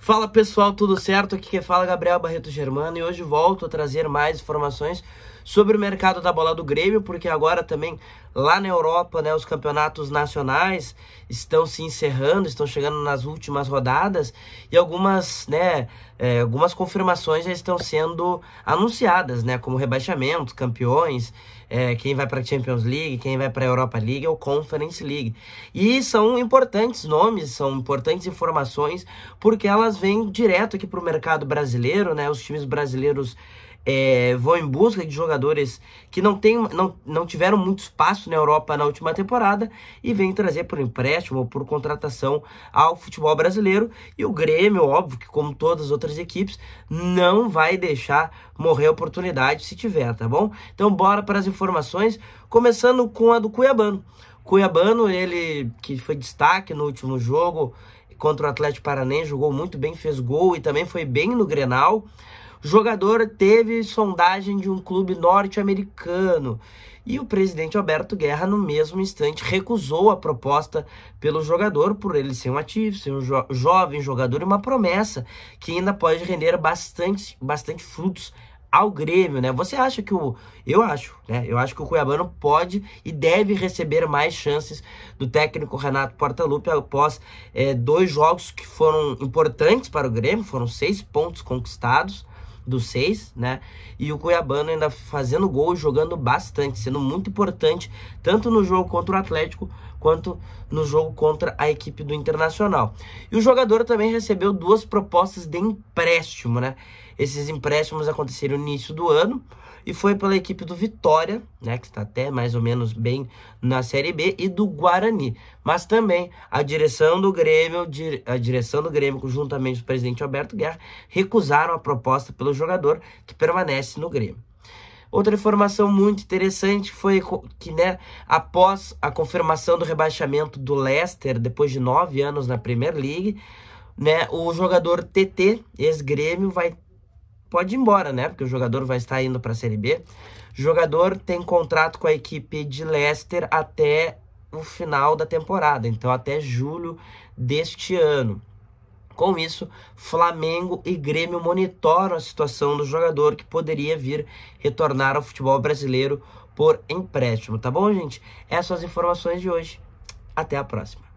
Fala pessoal, tudo certo? Aqui que fala é Gabriel Barreto Germano e hoje volto a trazer mais informações sobre o mercado da bola do Grêmio, porque agora também Lá na Europa, né, os campeonatos nacionais estão se encerrando, estão chegando nas últimas rodadas e algumas, né, é, algumas confirmações já estão sendo anunciadas, né, como rebaixamentos, campeões, é, quem vai para a Champions League, quem vai para a Europa League ou Conference League. E são importantes nomes, são importantes informações, porque elas vêm direto aqui para o mercado brasileiro, né? Os times brasileiros é, vão em busca de jogadores que não, tem, não, não tiveram muito espaço na Europa na última temporada e vêm trazer por empréstimo ou por contratação ao futebol brasileiro. E o Grêmio, óbvio que como todas as outras equipes, não vai deixar morrer a oportunidade se tiver, tá bom? Então bora para as informações, começando com a do Cuiabano. Cuiabano, ele que foi destaque no último jogo, contra o Atlético Paranense, jogou muito bem, fez gol e também foi bem no Grenal. O jogador teve sondagem de um clube norte-americano e o presidente Alberto Guerra, no mesmo instante, recusou a proposta pelo jogador por ele ser um ativo, ser um jo jovem jogador e uma promessa que ainda pode render bastante, bastante frutos ao Grêmio, né? Você acha que o. Eu acho, né? Eu acho que o Cuiabano pode e deve receber mais chances do técnico Renato Portaluppi após é, dois jogos que foram importantes para o Grêmio, foram seis pontos conquistados do 6, né? E o Cuiabano ainda fazendo gol, jogando bastante, sendo muito importante, tanto no jogo contra o Atlético quanto no jogo contra a equipe do Internacional. E o jogador também recebeu duas propostas de empréstimo, né? Esses empréstimos aconteceram no início do ano e foi pela equipe do Vitória, né, que está até mais ou menos bem na Série B e do Guarani. Mas também a direção do Grêmio, a direção do Grêmio, juntamente com o presidente Alberto Guerra, recusaram a proposta pelo jogador que permanece no Grêmio. Outra informação muito interessante foi que, né, após a confirmação do rebaixamento do Leicester, depois de nove anos na Premier League, né, o jogador TT, ex-grêmio, vai pode ir embora, né, porque o jogador vai estar indo para a Série B. O jogador tem contrato com a equipe de Leicester até o final da temporada, então até julho deste ano. Com isso, Flamengo e Grêmio monitoram a situação do jogador que poderia vir retornar ao futebol brasileiro por empréstimo, tá bom, gente? Essas são as informações de hoje. Até a próxima.